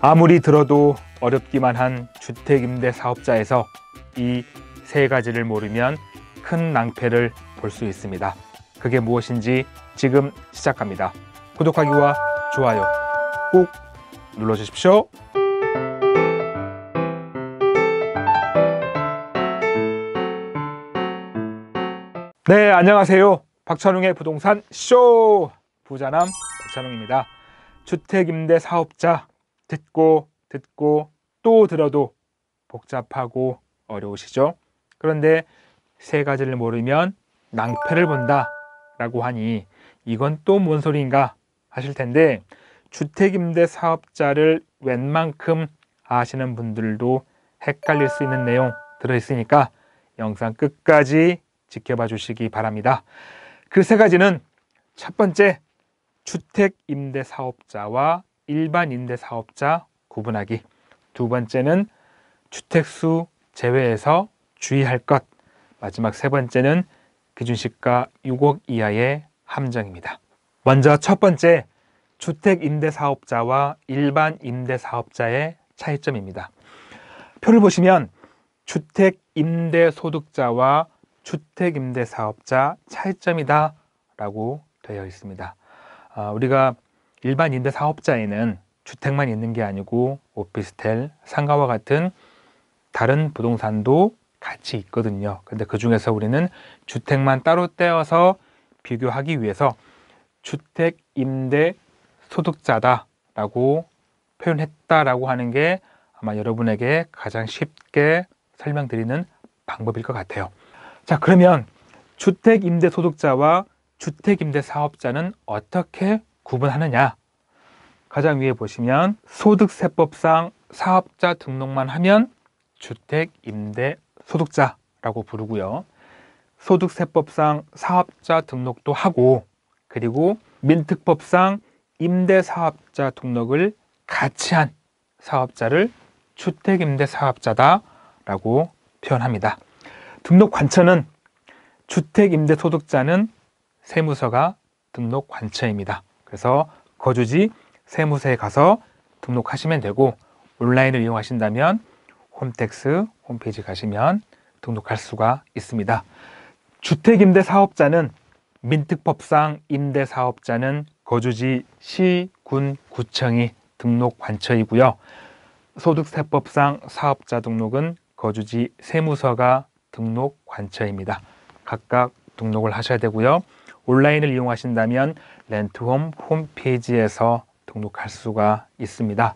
아무리 들어도 어렵기만 한 주택임대 사업자에서 이 세 가지를 모르면 큰 낭패를 볼 수 있습니다. 그게 무엇인지 지금 시작합니다. 구독하기와 좋아요 꼭 눌러주십시오. 네, 안녕하세요. 박찬웅의 부동산 쇼! 부자남 박찬웅입니다. 주택임대 사업자 듣고 듣고 또 들어도 복잡하고 어려우시죠? 그런데 세 가지를 모르면 낭패를 본다 라고 하니 이건 또 뭔 소리인가 하실 텐데 주택임대 사업자를 웬만큼 아시는 분들도 헷갈릴 수 있는 내용 들어있으니까 영상 끝까지 지켜봐 주시기 바랍니다. 그 세 가지는 첫 번째 주택임대 사업자와 일반 임대 사업자 구분하기. 두 번째는 주택수 제외에서 주의할 것. 마지막 세 번째는 기준시가 6억 이하의 함정입니다. 먼저 첫 번째, 주택 임대 사업자와 일반 임대 사업자의 차이점입니다. 표를 보시면 주택 임대 소득자와 주택 임대 사업자 차이점이다 라고 되어 있습니다. 아, 우리가 일반 임대 사업자에는 주택만 있는 게 아니고 오피스텔, 상가와 같은 다른 부동산도 같이 있거든요. 근데 그 중에서 우리는 주택만 따로 떼어서 비교하기 위해서 주택 임대 소득자다라고 표현했다라고 하는 게 아마 여러분에게 가장 쉽게 설명드리는 방법일 것 같아요. 자, 그러면 주택 임대 소득자와 주택 임대 사업자는 어떻게 구분하느냐? 가장 위에 보시면 소득세법상 사업자 등록만 하면 주택 임대 소득자라고 부르고요. 소득세법상 사업자 등록도 하고 그리고 민특법상 임대사업자 등록을 같이 한 사업자를 주택임대사업자다라고 표현합니다. 등록 관처는 주택임대소득자는 세무서가 등록 관처입니다. 그래서 거주지 세무서에 가서 등록하시면 되고 온라인을 이용하신다면 홈택스 홈페이지 가시면 등록할 수가 있습니다. 주택임대 사업자는 민특법상 임대 사업자는 거주지 시, 군, 구청이 등록 관처이고요. 소득세법상 사업자 등록은 거주지 세무서가 등록 관처입니다. 각각 등록을 하셔야 되고요. 온라인을 이용하신다면 렌트홈 홈페이지에서 등록할 수가 있습니다.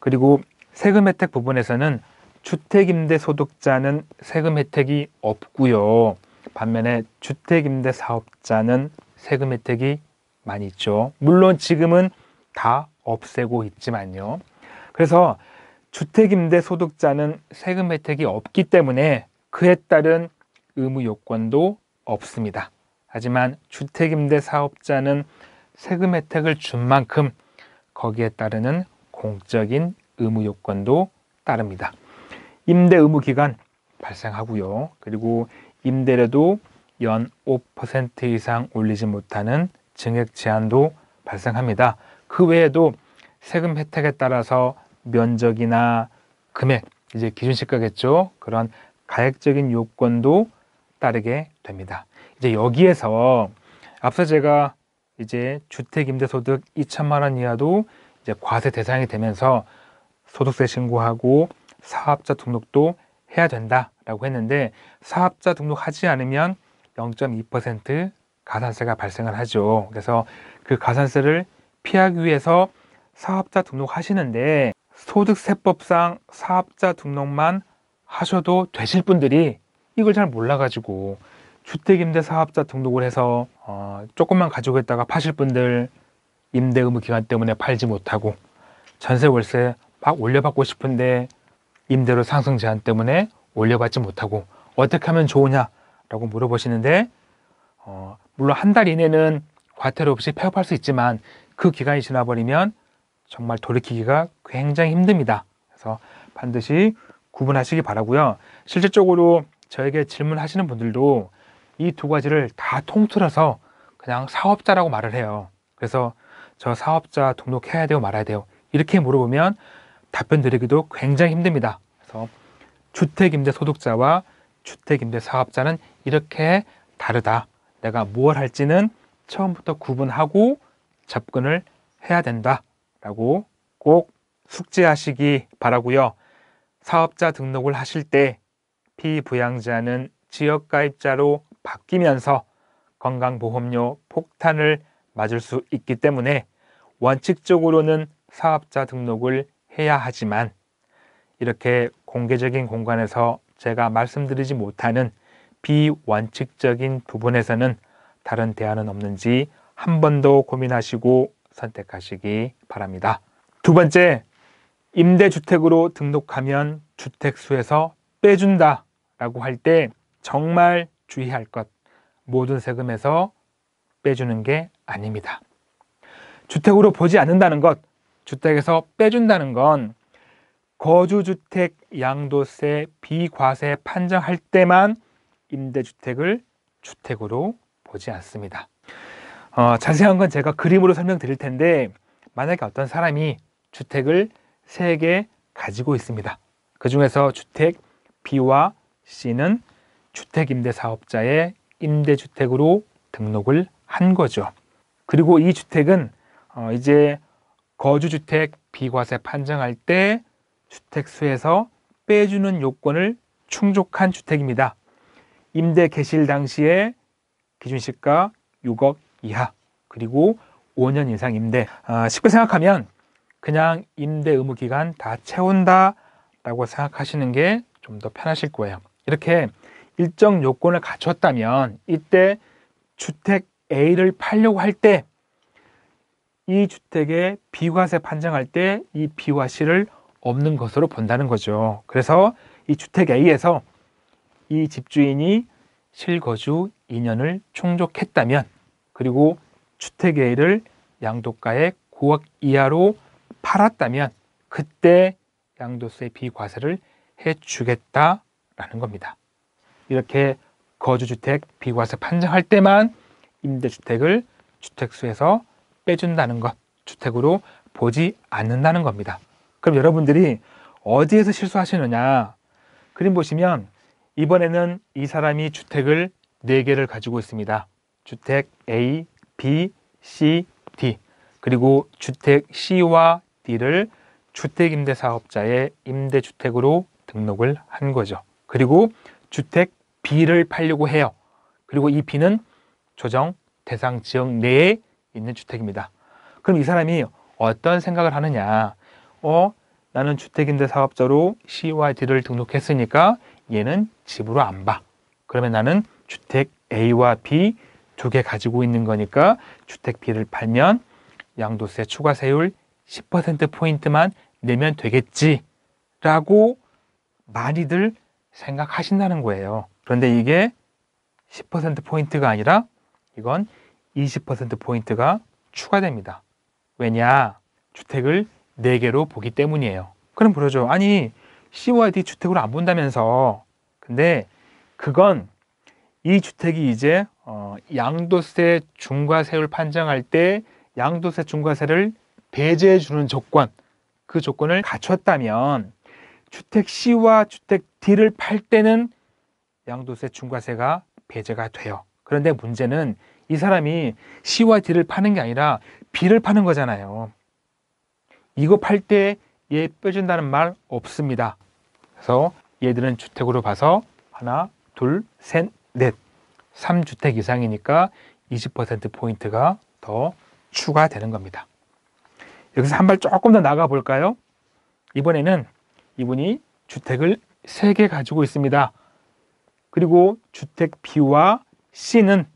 그리고 세금 혜택 부분에서는 주택임대 소득자는 세금 혜택이 없고요. 반면에 주택임대 사업자는 세금 혜택이 많이 있죠. 물론 지금은 다 없애고 있지만요. 그래서 주택임대 소득자는 세금 혜택이 없기 때문에 그에 따른 의무 요건도 없습니다. 하지만 주택임대 사업자는 세금 혜택을 준 만큼 거기에 따르는 공적인 의무 요건도 따릅니다. 임대 의무 기간 발생하고요. 그리고 임대료도 연 5% 이상 올리지 못하는 증액 제한도 발생합니다. 그 외에도 세금 혜택에 따라서 면적이나 금액, 이제 기준시가겠죠. 그런 가액적인 요건도 따르게 됩니다. 이제 여기에서 앞서 제가 이제 주택임대소득 2천만 원 이하도 이제 과세 대상이 되면서 소득세 신고하고 사업자 등록도 해야 된다라고 했는데 사업자 등록하지 않으면 0.2% 가산세가 발생을 하죠. 그래서 그 가산세를 피하기 위해서 사업자 등록하시는데 소득세법상 사업자 등록만 하셔도 되실 분들이 이걸 잘 몰라가지고 주택임대 사업자 등록을 해서 어, 조금만 가지고 있다가 파실 분들 임대 의무 기간 때문에 팔지 못하고 전세 월세 막 올려받고 싶은데 임대료 상승 제한 때문에 올려받지 못하고 어떻게 하면 좋으냐라고 물어보시는데 어, 물론 한 달 이내는 과태료 없이 폐업할 수 있지만 그 기간이 지나버리면 정말 돌이키기가 굉장히 힘듭니다. 그래서 반드시 구분하시기 바라고요. 실제적으로 저에게 질문하시는 분들도 이두 가지를 다 통틀어서 그냥 사업자라고 말을 해요. 그래서 저 사업자 등록해야 돼요, 말아야 돼요. 이렇게 물어보면 답변 드리기도 굉장히 힘듭니다. 그래서 주택임대 소득자와 주택임대 사업자는 이렇게 다르다. 내가 무엇 할지는 처음부터 구분하고 접근을 해야 된다라고 꼭 숙지하시기 바라고요. 사업자 등록을 하실 때 피부양자는 지역가입자로 바뀌면서 건강보험료 폭탄을 맞을 수 있기 때문에 원칙적으로는 사업자 등록을 해야 하지만 이렇게 공개적인 공간에서 제가 말씀드리지 못하는 비원칙적인 부분에서는 다른 대안은 없는지 한 번 더 고민하시고 선택하시기 바랍니다. 두 번째, 임대주택으로 등록하면 주택수에서 빼준다 라고 할 때 정말 주의할 것 모든 세금에서 빼주는 게 아닙니다. 주택으로 보지 않는다는 것, 주택에서 빼준다는 건 거주주택 양도세 비과세 판정할 때만 임대주택을 주택으로 보지 않습니다. 어, 자세한 건 제가 그림으로 설명드릴 텐데 만약에 어떤 사람이 주택을 세 개 가지고 있습니다. 그 중에서 주택 B와 C는 주택임대 사업자의 임대주택으로 등록을 한 거죠. 그리고 이 주택은 어, 이제 거주주택 비과세 판정할 때 주택수에서 빼주는 요건을 충족한 주택입니다. 임대 개시 당시에 기준시가 6억 이하 그리고 5년 이상 임대 아, 쉽게 생각하면 그냥 임대 의무 기간 다 채운다 라고 생각하시는 게 좀 더 편하실 거예요 이렇게 일정 요건을 갖췄다면 이때 주택 A를 팔려고 할 때 이 주택의 비과세 판정할 때 이 비과세를 없는 것으로 본다는 거죠. 그래서 이 주택 A에서 이 집주인이 실거주 2년을 충족했다면 그리고 주택 A를 양도가의 9억 이하로 팔았다면 그때 양도세 비과세를 해주겠다라는 겁니다. 이렇게 거주주택 비과세 판정할 때만 임대주택을 주택수에서 빼준다는 것, 주택으로 보지 않는다는 겁니다. 그럼 여러분들이 어디에서 실수하시느냐? 그림 보시면 이번에는 이 사람이 주택을 4개를 가지고 있습니다. 주택 A, B, C, D 그리고 주택 C와 D를 주택임대사업자의 임대주택으로 등록을 한 거죠. 그리고 주택 B를 팔려고 해요. 그리고 이 B는 조정 대상 지역 내에 있는 주택입니다. 그럼 이 사람이 어떤 생각을 하느냐? 어, 나는 주택임대 사업자로 C와 D를 등록했으니까 얘는 집으로 안 봐. 그러면 나는 주택 A와 B 두 개 가지고 있는 거니까 주택 B를 팔면 양도세 추가 세율 10% 포인트만 내면 되겠지라고 많이들 생각하신다는 거예요. 그런데 이게 10%포인트가 아니라 이건 20%포인트가 추가됩니다. 왜냐? 주택을 4개로 보기 때문이에요. 그럼 그러죠. 아니, CYD 주택으로 안 본다면서. 근데 그건 이 주택이 이제 어, 양도세 중과세율 판정할 때 양도세 중과세를 배제해 주는 조건, 그 조건을 갖췄다면 주택 C와 주택 D를 팔 때는 양도세 중과세가 배제가 돼요. 그런데 문제는 이 사람이 C와 D를 파는 게 아니라 B를 파는 거잖아요. 이거 팔 때 얘 빼준다는 말 없습니다. 그래서 얘들은 주택으로 봐서 하나, 둘, 셋, 넷. 3주택 이상이니까 20%포인트가 더 추가되는 겁니다. 여기서 한 발 조금 더 나가 볼까요? 이번에는 이분이 주택을 세 개 가지고 있습니다. 그리고 주택 B와 C는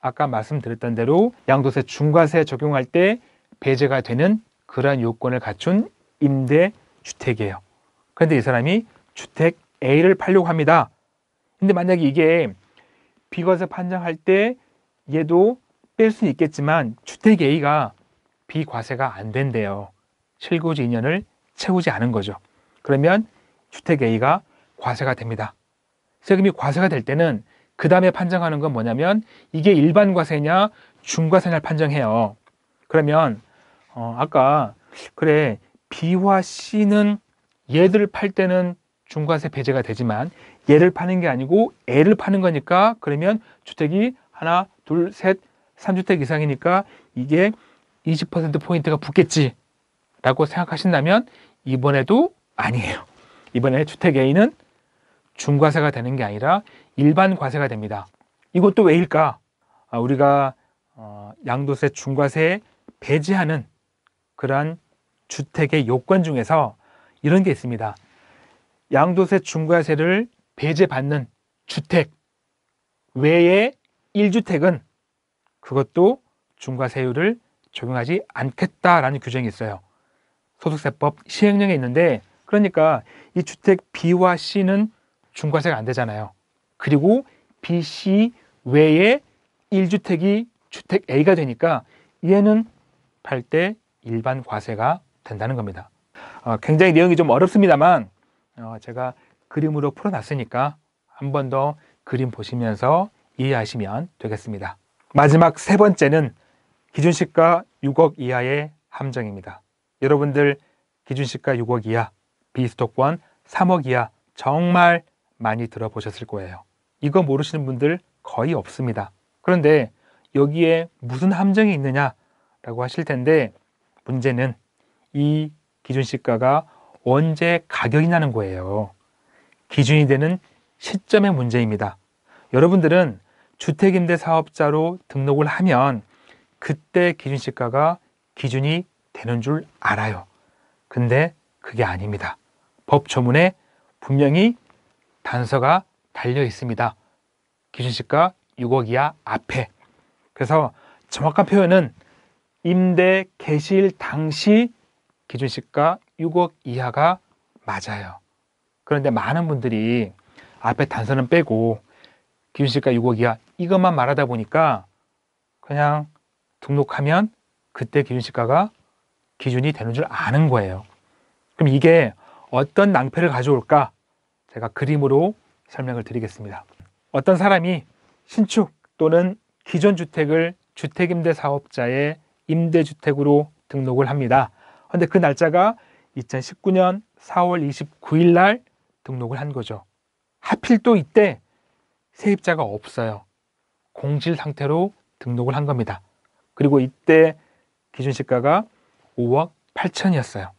아까 말씀드렸던 대로 양도세 중과세 적용할 때 배제가 되는 그러한 요건을 갖춘 임대주택이에요. 그런데 이 사람이 주택 A를 팔려고 합니다. 근데 만약에 이게 비과세 판정할 때 얘도 뺄 수는 있겠지만 주택 A가 비과세가 안 된대요. 실고지 2년을 채우지 않은 거죠. 그러면 주택 A가 과세가 됩니다. 세금이 과세가 될 때는 그 다음에 판정하는 건 뭐냐면 이게 일반 과세냐 중과세냐를 판정해요. 그러면 어, 아까 그래 B와 C는 얘들 팔 때는 중과세 배제가 되지만 얘를 파는 게 아니고 애를 파는 거니까 그러면 주택이 하나 둘 셋3주택 이상이니까 이게 20% 포인트가 붙겠지라고 생각하신다면 이번에도 아니에요. 이번에 주택A는 에 중과세가 되는 게 아니라 일반 과세가 됩니다. 이것도 왜일까? 아, 우리가 어, 양도세 중과세 배제하는 그러한 주택의 요건 중에서 이런 게 있습니다. 양도세 중과세를 배제받는 주택 외의 1주택은 그것도 중과세율을 적용하지 않겠다라는 규정이 있어요. 소득세법 시행령에 있는데 그러니까 이 주택 B와 C는 중과세가 안 되잖아요. 그리고 B, C 외에 1주택이 주택 A가 되니까 얘는 8대 일반 과세가 된다는 겁니다. 어, 굉장히 내용이 좀 어렵습니다만 어, 제가 그림으로 풀어놨으니까 한 번 더 그림 보시면서 이해하시면 되겠습니다. 마지막 세 번째는 기준시가 6억 이하의 함정입니다. 여러분들 기준시가 6억 이하 비수도권 3억 이하 정말 많이 들어보셨을 거예요. 이거 모르시는 분들 거의 없습니다. 그런데 여기에 무슨 함정이 있느냐라고 하실 텐데 문제는 이 기준 시가가 언제 가격이 나는 거예요. 기준이 되는 시점의 문제입니다. 여러분들은 주택임대 사업자로 등록을 하면 그때 기준 시가가 기준이 되는 줄 알아요. 근데 그게 아닙니다. 법조문에 분명히 단서가 달려 있습니다. 기준시가 6억 이하 앞에. 그래서 정확한 표현은 임대 개시일 당시 기준시가 6억 이하가 맞아요. 그런데 많은 분들이 앞에 단서는 빼고 기준시가 6억 이하 이것만 말하다 보니까 그냥 등록하면 그때 기준시가가 기준이 되는 줄 아는 거예요. 그럼 이게 어떤 낭패를 가져올까 제가 그림으로 설명을 드리겠습니다. 어떤 사람이 신축 또는 기존 주택을 주택임대 사업자의 임대주택으로 등록을 합니다. 그런데 그 날짜가 2019년 4월 29일 날 등록을 한 거죠. 하필 또 이때 세입자가 없어요. 공실 상태로 등록을 한 겁니다. 그리고 이때 기준 시가가 5억 8천이었어요.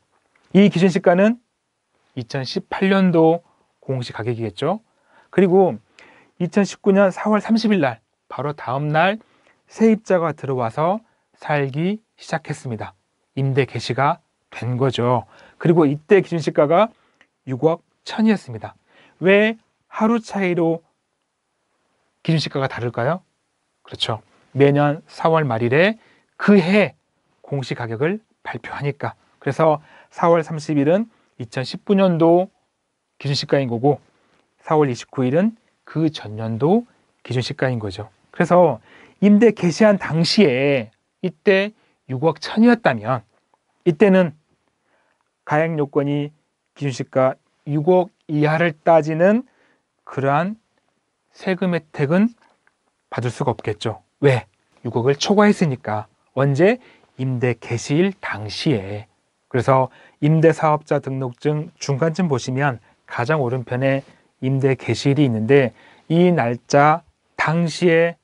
이 기준 시가는 2018년도 공시 가격이겠죠. 그리고 2019년 4월 30일 날 바로 다음 날 세입자가 들어와서 살기 시작했습니다. 임대 개시가 된 거죠. 그리고 이때 기준 시가가 6억 1000이었습니다. 왜 하루 차이로 기준 시가가 다를까요? 그렇죠. 매년 4월 말일에 그해 공시 가격을 발표하니까. 그래서 4월 30일은 2019년도 기준시가인 거고 4월 29일은 그 전년도 기준시가인 거죠. 그래서 임대 개시한 당시에 이때 6억 천이었다면 이때는 가액 요건이 기준시가 6억 이하를 따지는 그러한 세금 혜택은 받을 수가 없겠죠. 왜? 6억을 초과했으니까. 언제? 임대 개시일 당시에. 그래서 임대사업자 등록증 중간쯤 보시면 가장 오른편에 임대 개시일이 있는데 이 날짜 당시에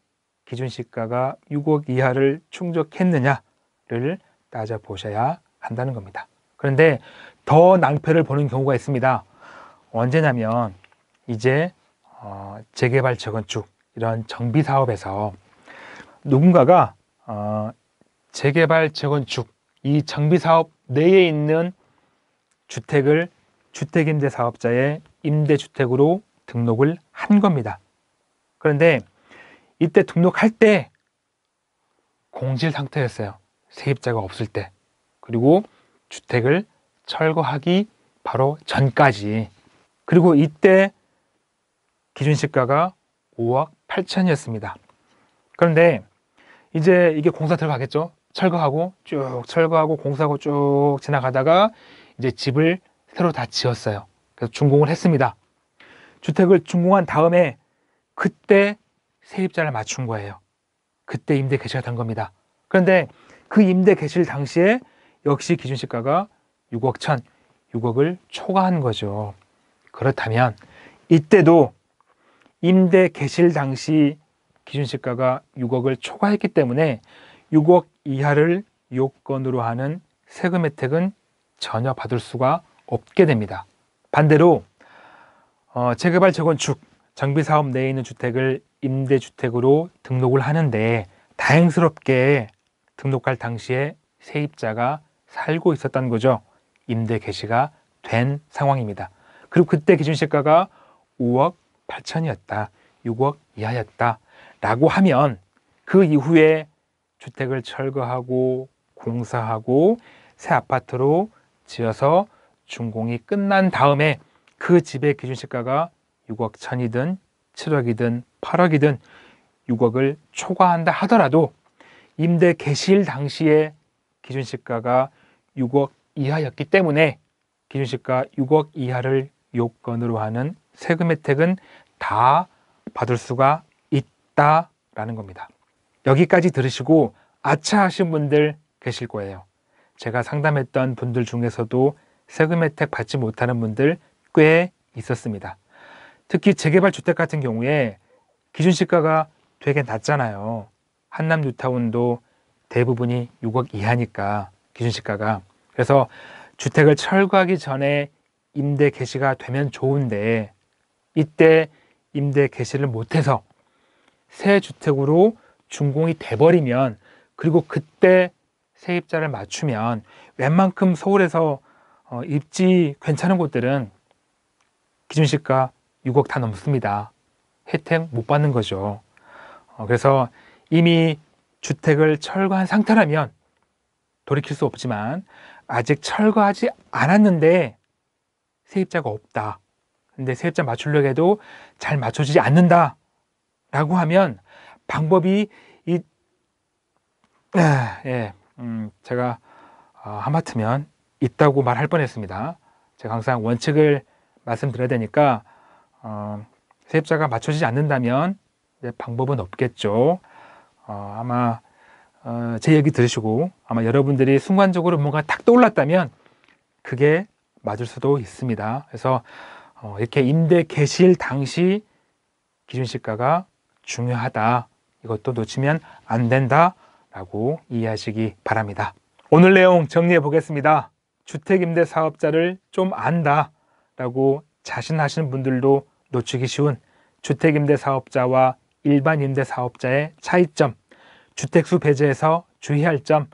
기준 시가가 6억 이하를 충족했느냐를 따져보셔야 한다는 겁니다. 그런데 더 낭패를 보는 경우가 있습니다. 언제냐면 이제 어, 재개발 재건축 이런 정비 사업에서 누군가가 어, 재개발 재건축 이 정비 사업 내에 있는 주택을 주택임대 사업자의 임대주택으로 등록을 한 겁니다. 그런데 이때 등록할 때 공실 상태였어요. 세입자가 없을 때. 그리고 주택을 철거하기 바로 전까지. 그리고 이때 기준시가가 5억 8천이었습니다. 그런데 이제 이게 공사 들어가겠죠? 철거하고 쭉 철거하고 공사하고 쭉 지나가다가 이제 집을 새로 다 지었어요. 그래서 준공을 했습니다. 주택을 준공한 다음에 그때 세입자를 맞춘 거예요. 그때 임대 개시가 된 겁니다. 그런데 그 임대 개시 당시에 역시 기준시가가 6억 천, 6억을 초과한 거죠. 그렇다면 이때도 임대 개실 당시 기준시가가 6억을 초과했기 때문에 6억 이하를 요건으로 하는 세금 혜택은 전혀 받을 수가 없게 됩니다. 반대로 어, 재개발 재건축 정비 사업 내에 있는 주택을 임대주택으로 등록을 하는데 다행스럽게 등록할 당시에 세입자가 살고 있었다는 거죠. 임대 개시가 된 상황입니다. 그리고 그때 기준 시가가 5억 8천이었다. 6억 이하였다. 라고 하면 그 이후에 주택을 철거하고 공사하고 새 아파트로 지어서 준공이 끝난 다음에 그 집의 기준 시가가 6억 천이든 7억이든 8억이든 6억을 초과한다 하더라도 임대 개시일 당시에 기준 시가가 6억 이하였기 때문에 기준 시가 6억 이하를 요건으로 하는 세금 혜택은 다 받을 수가 있다라는 겁니다. 여기까지 들으시고 아차 하신 분들 계실 거예요. 제가 상담했던 분들 중에서도 세금 혜택 받지 못하는 분들 꽤 있었습니다. 특히 재개발 주택 같은 경우에 기준 시가가 되게 낮잖아요. 한남 뉴타운도 대부분이 6억 이하니까 기준 시가가. 그래서 주택을 철거하기 전에 임대 개시가 되면 좋은데 이때 임대 개시를 못해서 새 주택으로 준공이 돼버리면 그리고 그때 세입자를 맞추면 웬만큼 서울에서 어, 입지 괜찮은 곳들은 기준시가 6억 다 넘습니다. 혜택 못 받는 거죠. 어, 그래서 이미 주택을 철거한 상태라면 돌이킬 수 없지만 아직 철거하지 않았는데 세입자가 없다. 근데 세입자 맞추려고 해도 잘 맞춰지지 않는다. 라고 하면 방법이 이 아, 예, 음, 제가 어, 아, 하마트면 있다고 말할 뻔했습니다. 제가 항상 원칙을 말씀드려야 되니까 어, 세입자가 맞춰지지 않는다면 이제 방법은 없겠죠. 어, 아마 어, 제 얘기 들으시고 아마 여러분들이 순간적으로 뭔가 탁 떠올랐다면 그게 맞을 수도 있습니다. 그래서 어, 이렇게 임대 개실 당시 기준시가가 중요하다. 이것도 놓치면 안 된다라고 이해하시기 바랍니다. 오늘 내용 정리해 보겠습니다. 주택임대 사업자를 좀 안다라고 자신하시는 분들도 놓치기 쉬운 주택임대 사업자와 일반 임대 사업자의 차이점, 주택수 배제에서 주의할 점,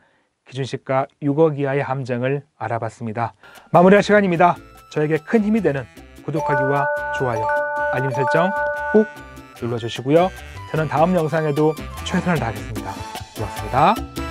기준시가 6억 이하의 함정을 알아봤습니다. 마무리할 시간입니다. 저에게 큰 힘이 되는 구독하기와 좋아요, 알림 설정 꼭 눌러주시고요. 저는 다음 영상에도 최선을 다하겠습니다. 고맙습니다.